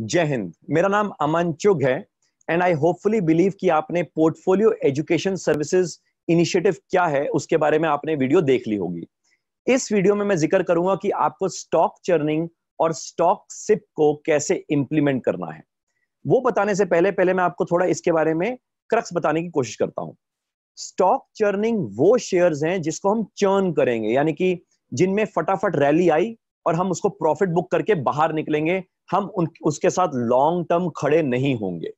जय हिंद मेरा नाम अमन चुग है एंड आई होपफुली बिलीव कि आपने पोर्टफोलियो एजुकेशन सर्विसेज इनिशिएटिव क्या है उसके बारे में आपने वीडियो देख ली होगी इस वीडियो में मैं जिक्र करूंगा कि आपको स्टॉक चर्निंग और स्टॉक सिप को कैसे इंप्लीमेंट करना है वो बताने से पहले पहले मैं आपको थोड़ा इसके बारे में क्रक्स बताने की कोशिश करता हूं स्टॉक चर्निंग वो शेयर्स हैं जिसको हम चर्न करेंगे यानी कि जिनमें फटाफट रैली आई और हम उसको प्रॉफिट बुक करके बाहर निकलेंगे हम उन उसके साथ लॉन्ग टर्म खड़े नहीं होंगे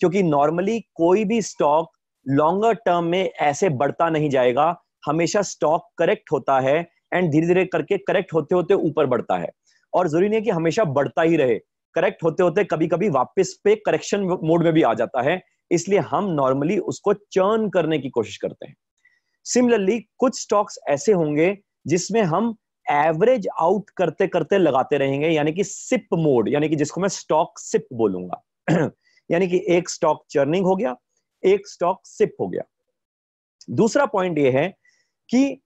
क्योंकि नॉर्मली कोई भी स्टॉक लॉन्गर टर्म में ऐसे बढ़ता नहीं जाएगा हमेशा स्टॉक करेक्ट होता है एंड धीरे धीरे करके करेक्ट होते होते ऊपर बढ़ता है और जरूरी नहीं है कि हमेशा बढ़ता ही रहे करेक्ट होते होते कभी कभी वापस पे करेक्शन मोड में भी आ जाता है इसलिए हम नॉर्मली उसको चर्न करने की कोशिश करते हैं सिमिलरली कुछ स्टॉक्स ऐसे होंगे जिसमें हम एवरेज आउट करते करते लगाते रहेंगे यानी कि सिप मोड यानी कि जिसको मैं स्टॉक सिप बोलूंगा यानी कि एक स्टॉक चर्निंग हो गया एक स्टॉक सिप हो गया दूसरा पॉइंट ये है कि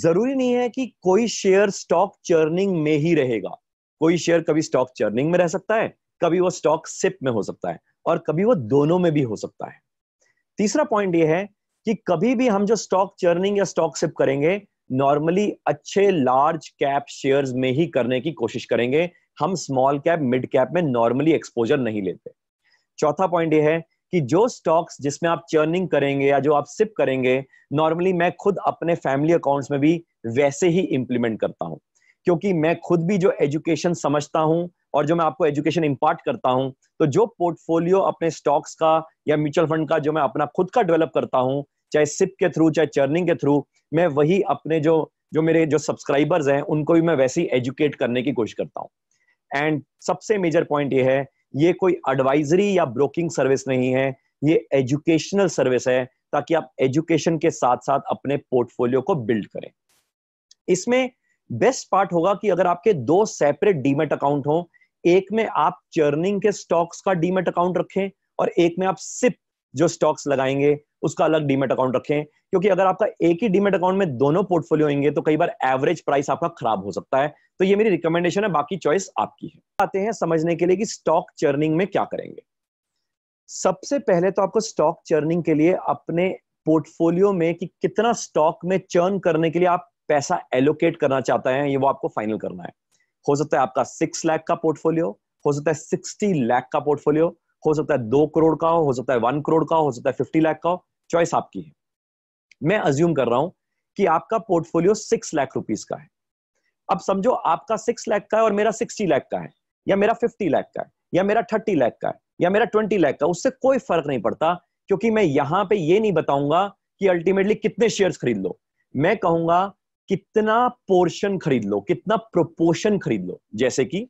जरूरी नहीं है कि कोई शेयर स्टॉक चर्निंग में ही रहेगा कोई शेयर कभी स्टॉक चर्निंग में रह सकता है कभी वो स्टॉक सिप में हो सकता है और कभी वो दोनों में भी हो सकता है तीसरा पॉइंट ये है कि कभी भी हम जो स्टॉक चर्निंग या स्टॉक सिप करेंगे नॉर्मली अच्छे लार्ज कैप शेयर में ही करने की कोशिश करेंगे हम स्मॉल कैप मिड कैप में नॉर्मली एक्सपोजर नहीं लेते चौथा पॉइंट ये है कि जो स्टॉक्स जिसमें आप चर्निंग करेंगे या जो आप सिप करेंगे नॉर्मली मैं खुद अपने फैमिली अकाउंट्स में भी वैसे ही इंप्लीमेंट करता हूं क्योंकि मैं खुद भी जो एजुकेशन समझता हूं और जो मैं आपको एजुकेशन इम्पार्ट करता हूं तो जो पोर्टफोलियो अपने स्टॉक्स का या म्यूचुअल फंड का जो मैं अपना खुद का डेवलप करता हूं चाहे सिप के थ्रू चाहे चर्निंग के थ्रू मैं वही अपने जो जो मेरे जो सब्सक्राइबर्स हैं उनको भी मैं वैसे ही एजुकेट करने की कोशिश करता हूँ एंड सबसे मेजर पॉइंट ये है ये कोई एडवाइजरी या ब्रोकिंग सर्विस नहीं है ये एजुकेशनल सर्विस है ताकि आप एजुकेशन के साथ साथ अपने पोर्टफोलियो को बिल्ड करें इसमें बेस्ट पार्ट होगा कि अगर आपके दो सेपरेट डीमेट अकाउंट हो एक में आप चर्निंग के स्टॉक्स का डीमेट अकाउंट रखें और एक में आप सिप जो स्टॉक्स लगाएंगे उसका अलग डीमेट अकाउंट रखें क्योंकि अगर आपका एक ही डीमेट अकाउंट में दोनों पोर्टफोलियो होंगे तो कई बार एवरेज प्राइस आपका खराब हो सकता है तो ये मेरी रिकमेंडेशन है बाकी चॉइस आपकी है आते हैं समझने के लिए कि स्टॉक चर्निंग में क्या करेंगे सबसे पहले तो आपको स्टॉक चर्निंग के लिए अपने पोर्टफोलियो में कि कितना स्टॉक में चर्न करने के लिए आप पैसा एलोकेट करना चाहते हैं ये वो आपको फाइनल करना है हो सकता है आपका सिक्स लाख का पोर्टफोलियो हो सकता है सिक्सटी लाख का पोर्टफोलियो हो सकता है दो करोड़ का हो हो सकता है वन करोड़ का हो सकता है फिफ्टी लाख का हो चॉइस आपकी है मैं अज्यूम कर रहा हूं कि आपका पोर्टफोलियो सिक्स लाख रुपीज का है अब समझो आपका सिक्स लाख का है और मेरा सिक्सटी लाख का है या मेरा फिफ्टी लाख का है या मेरा थर्टी लाख का है या मेरा ट्वेंटी लाख का उससे कोई फर्क नहीं पड़ता क्योंकि मैं यहां पे ये नहीं बताऊंगा कि अल्टीमेटली कितने शेयर्स खरीद लो मैं कहूंगा कितना पोर्शन खरीद लो कितना प्रोपोर्शन खरीद लो जैसे कि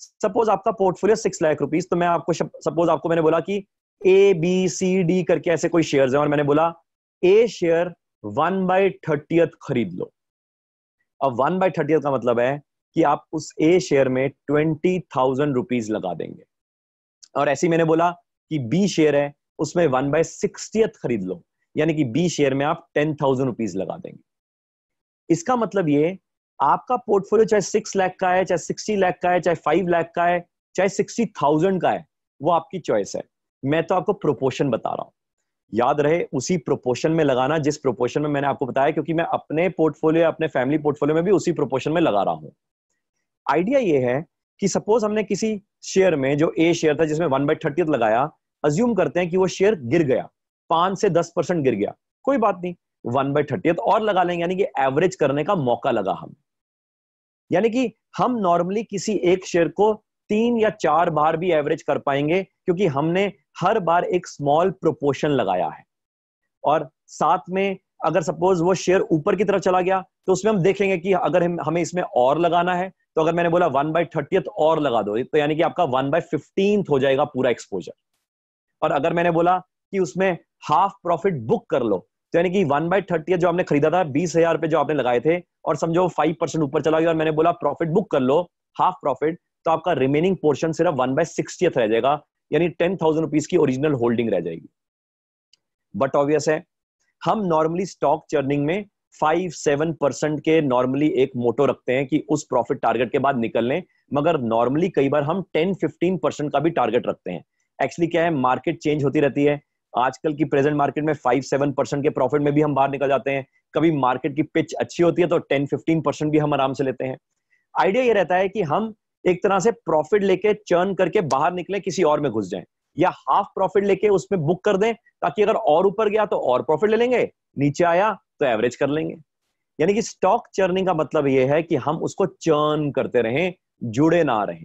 सपोज आपका पोर्टफोलियो सिक्स लाख रुपीज तो मैं आपको सपोज आपको मैंने बोला कि ए बी सी डी करके ऐसे कोई शेयर है और मैंने बोला a share one by thirty खरीद लो अब वन बाई थर्टी का मतलब है कि आप उस ए शेयर में ट्वेंटी थाउजेंड रुपीज लगा देंगे और ऐसे मैंने बोला कि बी शेयर है उसमें वन बाय सिक्सटी खरीद लो यानी कि बी शेयर में आप टेन थाउजेंड रुपीज लगा देंगे इसका मतलब ये आपका पोर्टफोलियो चाहे सिक्स लाख का है चाहे सिक्सटी लाख का है चाहे फाइव लाख का है चाहे सिक्सटी थाउजेंड का है वो आपकी चॉइस है मैं तो आपको प्रोपोर्शन बता रहा हूं याद रहे उसी प्रोपोर्शन में लगाना जिस प्रोपोर्शन में मैंने आपको बताया क्योंकि मैं अपने पोर्टफोलियो अपने फैमिली पोर्टफोलियो में भी उसी प्रोपोर्शन में लगा रहा हूं आइडिया ये है कि सपोज हमने किसी शेयर में जो ए शेयर था जिसमें वन बाई थर्टी लगाया अज्यूम करते हैं कि वो शेयर गिर गया पांच से दस परसेंट गिर गया कोई बात नहीं वन बाई थर्टी और लगा लेंगे यानी कि एवरेज करने का मौका लगा हमें यानी कि हम नॉर्मली किसी एक शेयर को तीन या चार बार भी एवरेज कर पाएंगे क्योंकि हमने हर बार एक स्मॉल प्रोपोर्शन लगाया है और साथ में अगर सपोज वो शेयर ऊपर की तरफ चला गया तो उसमें हम देखेंगे कि अगर हम हमें इसमें और लगाना है तो अगर मैंने बोला वन बाई थर्टी और लगा दो तो यानी कि आपका वन बाई फिफ्टीन हो जाएगा पूरा एक्सपोजर और अगर मैंने बोला कि उसमें हाफ प्रॉफिट बुक कर लो तो यानी कि वन बाई थर्टी जो आपने खरीदा था बीस हजार रुपए जो आपने लगाए थे और समझो फाइव परसेंट ऊपर चला गया और मैंने बोला प्रॉफिट बुक कर लो हाफ प्रॉफिट तो आपका रिमेनिंग पोर्शन सिर्फ वन बाय सिक्सटियथ रह जाएगा यानी टेन थाउजेंड रुपीज की ओरिजिनल होल्डिंग रह जाएगी बट ऑब्वियस है हम नॉर्मली स्टॉक चर्निंग में फाइव सेवन परसेंट के नॉर्मली एक मोटो रखते हैं कि उस प्रॉफिट टारगेट के बाद निकल लें मगर नॉर्मली कई बार हम टेन फिफ्टीन परसेंट का भी टारगेट रखते हैं एक्चुअली क्या है मार्केट चेंज होती रहती है आजकल की प्रेजेंट मार्केट में फाइव सेवन परसेंट के प्रॉफिट में भी हम बाहर निकल जाते हैं कभी मार्केट की पिच अच्छी होती है तो टेन फिफ्टीन परसेंट भी हम आराम से लेते हैं आइडिया ये रहता है कि हम एक तरह से प्रॉफिट लेके चर्न करके बाहर निकले किसी और में घुस जाए या हाफ प्रॉफिट लेके उसमें बुक कर दें ताकि अगर और ऊपर गया तो और प्रॉफिट ले लेंगे नीचे आया तो एवरेज कर लेंगे यानी कि स्टॉक चर्निंग का मतलब यह है कि हम उसको चर्न करते रहें जुड़े ना रहें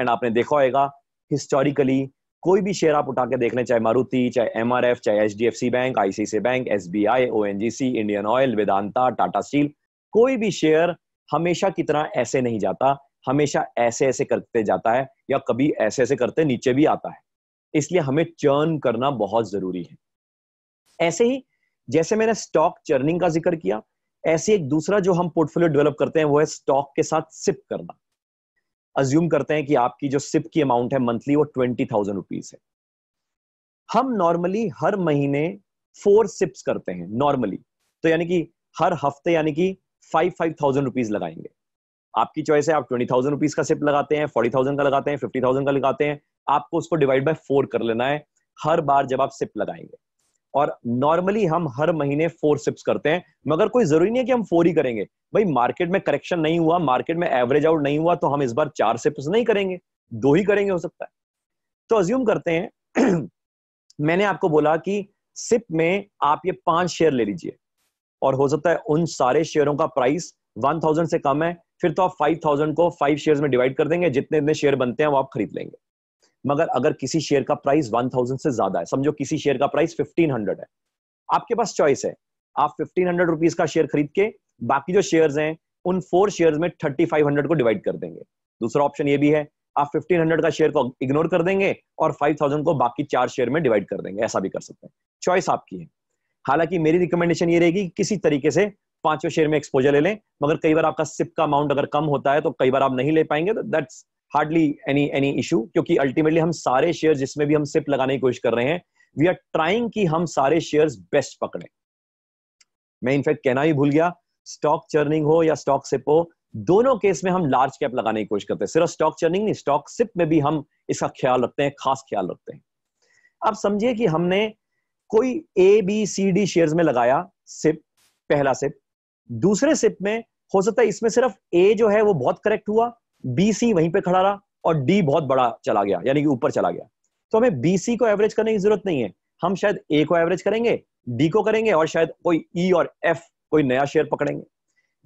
एंड आपने देखा होगा हिस्टोरिकली कोई भी शेयर आप उठा के देख लें चाहे मारुति चाहे एम चाहे H D F C bank ICI bank S B I O N G C Indian Oil Vedanta Tata Steel कोई भी शेयर हमेशा की तरह ऐसे नहीं जाता हमेशा ऐसे ऐसे करते जाता है या कभी ऐसे ऐसे करते नीचे भी आता है इसलिए हमें चर्न करना बहुत जरूरी है ऐसे ही जैसे मैंने स्टॉक चर्निंग का जिक्र किया ऐसे एक दूसरा जो हम पोर्टफोलियो डेवलप करते हैं वो है स्टॉक के साथ सिप करना अज्यूम करते हैं कि आपकी जो सिप की अमाउंट है मंथली वो ट्वेंटी थाउजेंड रुपीज है हम नॉर्मली हर महीने फोर सिप्स करते हैं नॉर्मली तो यानी कि हर हफ्ते यानी कि फाइव फाइव थाउजेंड रुपीज लगाएंगे आपकी चॉइस है आप ट्वेंटी थाउजेंड रुपीज का सिप लगाते हैं फोर्टी थाउजेंड का लगाते हैं फिफ्टी थाउजेंड का लगाते हैं आपको उसको डिवाइड बाय फोर कर लेना है हर बार जब आप सिप लगाएंगे और नॉर्मली हम हर महीने फोर सिप्स करते हैं मगर कोई जरूरी नहीं है कि हम फोर ही करेंगे भाई मार्केट में करेक्शन नहीं हुआ मार्केट में एवरेज आउट नहीं हुआ तो हम इस बार चार सिप्स नहीं करेंगे दो ही करेंगे हो सकता है तो अज्यूम करते हैं मैंने आपको बोला कि सिप में आप ये पांच शेयर ले लीजिए और हो सकता है उन सारे शेयरों का प्राइस वन थाउजेंड से कम है फिर तो आप फाइव थाउजेंड को फाइव शेयर में डिवाइड कर देंगे जितने इतने शेयर बनते हैं वो आप खरीद लेंगे मगर अगर किसी शेयर का प्राइस 1000 से ज्यादा है समझो किसी शेयर का प्राइस 1500 है आपके पास चॉइस है आप फिफ्टीन हंड्रेड रुपीज का शेयर खरीद के बाकी जो शेयर्स हैं उन फोर शेयर्स में थर्टी फाइव हंड्रेड को डिवाइड कर देंगे दूसरा ऑप्शन ये भी है आप फिफ्टीन हंड्रेड का शेयर को इग्नोर कर देंगे और फाइव थाउजेंड को बाकी चार शेयर में डिवाइड कर देंगे ऐसा भी कर सकते हैं चॉइस आपकी है हालांकि मेरी रिकमेंडेशन ये रहेगी कि किसी तरीके से पांचों शेयर में एक्सपोजर ले लें मगर कई बार आपका सिप का अमाउंट अगर कम होता है तो कई बार आप नहीं ले पाएंगे तो that's hardly any any issue क्योंकि अल्टीमेटली हम सारे शेयर जिसमें भी हम सिप लगाने की कोशिश कर रहे हैं वी आर ट्राइंग कि हम सारे शेयर बेस्ट पकड़े मैं इनफैक्ट कहना ही भूल गया स्टॉक चर्निंग हो या स्टॉक सिप हो दोनों केस में हम लार्ज कैप लगाने की कोशिश करते हैं सिर्फ स्टॉक चर्निंग नहीं स्टॉक सिप में भी हम इसका ख्याल रखते हैं खास ख्याल रखते हैं आप समझिए कि हमने कोई A B C D share में लगाया सिप पहला सिप दूसरे सिप में हो सकता है इसमें सिर्फ ए जो है वो बहुत करेक्ट हुआ बी सी वहीं पे खड़ा रहा और डी बहुत बड़ा चला गया यानी कि ऊपर चला गया तो हमें बी सी को एवरेज करने की जरूरत नहीं है हम शायद ए को एवरेज करेंगे डी को करेंगे और शायद कोई ई e और एफ कोई नया शेयर पकड़ेंगे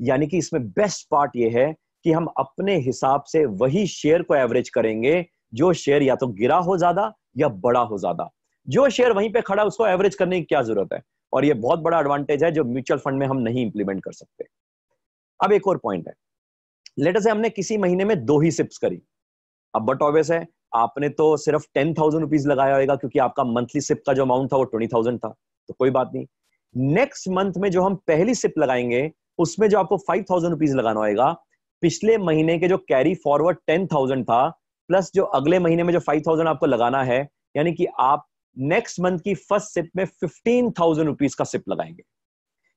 यानी कि इसमें बेस्ट पार्ट ये है कि हम अपने हिसाब से वही शेयर को एवरेज करेंगे जो शेयर या तो गिरा हो ज्यादा या बड़ा हो ज्यादा जो शेयर वहीं पे खड़ा उसको एवरेज करने की क्या जरूरत है और ये बहुत बड़ा एडवांटेज है जो म्यूचुअल फंड में हम नहीं इंप्लीमेंट कर सकते अब एक और पॉइंट है लेटर से हमने किसी महीने में दो ही सिप्स करी अब बट ऑब्वियस है आपने तो सिर्फ टेन थाउजेंड रुपीज लगाया होगा क्योंकि आपका मंथली सिप का जो अमाउंट था वो ट्वेंटी थाउजेंड था तो कोई बात नहीं नेक्स्ट मंथ में जो हम पहली सिप लगाएंगे उसमें जो आपको फाइव थाउजेंड रुपीज लगाना होगा पिछले महीने के जो कैरी फॉरवर्ड टेन थाउजेंड था प्लस जो अगले महीने में जो फाइव थाउजेंड आपको लगाना है यानी कि आप नेक्स्ट मंथ की फर्स्ट सिप में फिफ्टीन थाउजेंड रुपीज का सिप लगाएंगे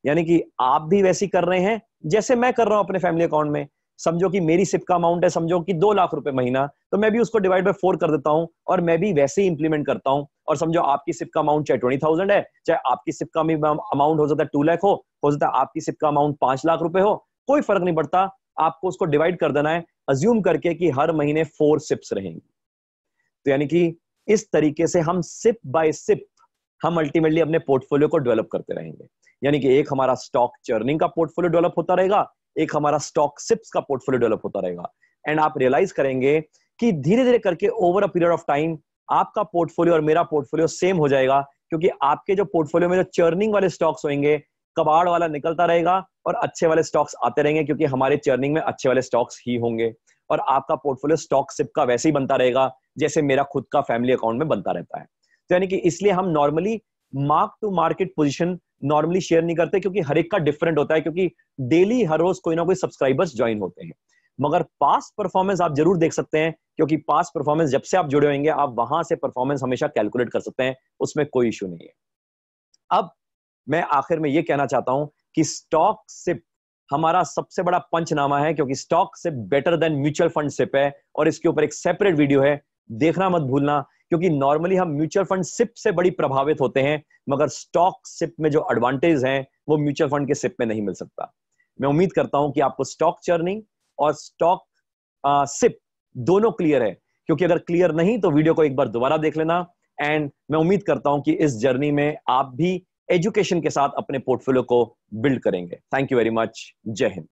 यानी कि आप भी वैसी कर रहे हैं जैसे मैं कर रहा हूं अपने फैमिली अकाउंट में समझो कि मेरी सिप का अमाउंट है समझो कि दो लाख रुपए महीना तो मैं भी उसको डिवाइड बाई फोर कर देता हूँ और मैं भी वैसे ही इंप्लीमेंट करता हूँ और समझो आपकी सिप का अमाउंट चाहे ट्वेंटी थाउजेंड है चाहे आपकी सिप का अमाउंट हो सकता है टू लाख हो हो सकता है आपकी सिप का अमाउंट पांच लाख रुपए हो कोई फर्क नहीं पड़ता आपको उसको डिवाइड कर देना है अज्यूम करके कि हर महीने फोर सिप्स रहेंगी तो यानी कि इस तरीके से हम सिप बाय सिप हम अल्टीमेटली अपने पोर्टफोलियो को डेवलप करते रहेंगे यानी कि एक हमारा स्टॉक चर्निंग का पोर्टफोलियो डेवलप होता रहेगा एक हमारा स्टॉक सिप्स का पोर्टफोलियो डेवलप होता रहेगा एंड आप रियलाइज करेंगे कि धीरे धीरे करके over a period of time आपका पोर्टफोलियो और मेरा पोर्टफोलियो सेम हो जाएगा क्योंकि आपके जो पोर्टफोलियो में जो चर्निंग वाले स्टॉक्स होंगे कबाड़ वाला निकलता रहेगा और अच्छे वाले स्टॉक्स आते रहेंगे क्योंकि हमारे चर्निंग में अच्छे वाले स्टॉक्स ही होंगे और आपका पोर्टफोलियो स्टॉक सिप का वैसे ही बनता रहेगा जैसे मेरा खुद का फैमिली अकाउंट में बनता रहता है तो यानी कि इसलिए हम normally mark to market position normally share नहीं करते क्योंकि हर एक का डिफरेंट होता है क्योंकि डेली हर रोज कोई ना कोई सब्सक्राइबर्स ज्वाइन होते हैं मगर पास परफॉर्मेंस आप जरूर देख सकते हैं क्योंकि पास परफॉर्मेंस जब से आप जुड़े होंगे आप वहां से परफॉर्मेंस हमेशा कैलकुलेट कर सकते हैं उसमें कोई इशू नहीं है अब मैं आखिर में ये कहना चाहता हूं कि स्टॉक सिप हमारा सबसे बड़ा पंचनामा है क्योंकि stock SIP better than mutual fund SIP है और इसके ऊपर एक सेपरेट वीडियो है देखना मत भूलना क्योंकि नॉर्मली हम म्यूचुअल फंड सिप से बड़ी प्रभावित होते हैं मगर स्टॉक सिप में जो एडवांटेज है वो म्यूचुअल फंड के सिप में नहीं मिल सकता मैं उम्मीद करता हूं कि आपको स्टॉक चर्निंग और स्टॉक सिप दोनों क्लियर है क्योंकि अगर क्लियर नहीं तो वीडियो को एक बार दोबारा देख लेना एंड मैं उम्मीद करता हूं कि इस जर्नी में आप भी एजुकेशन के साथ अपने पोर्टफोलियो को बिल्ड करेंगे थैंक यू वेरी मच जय हिंद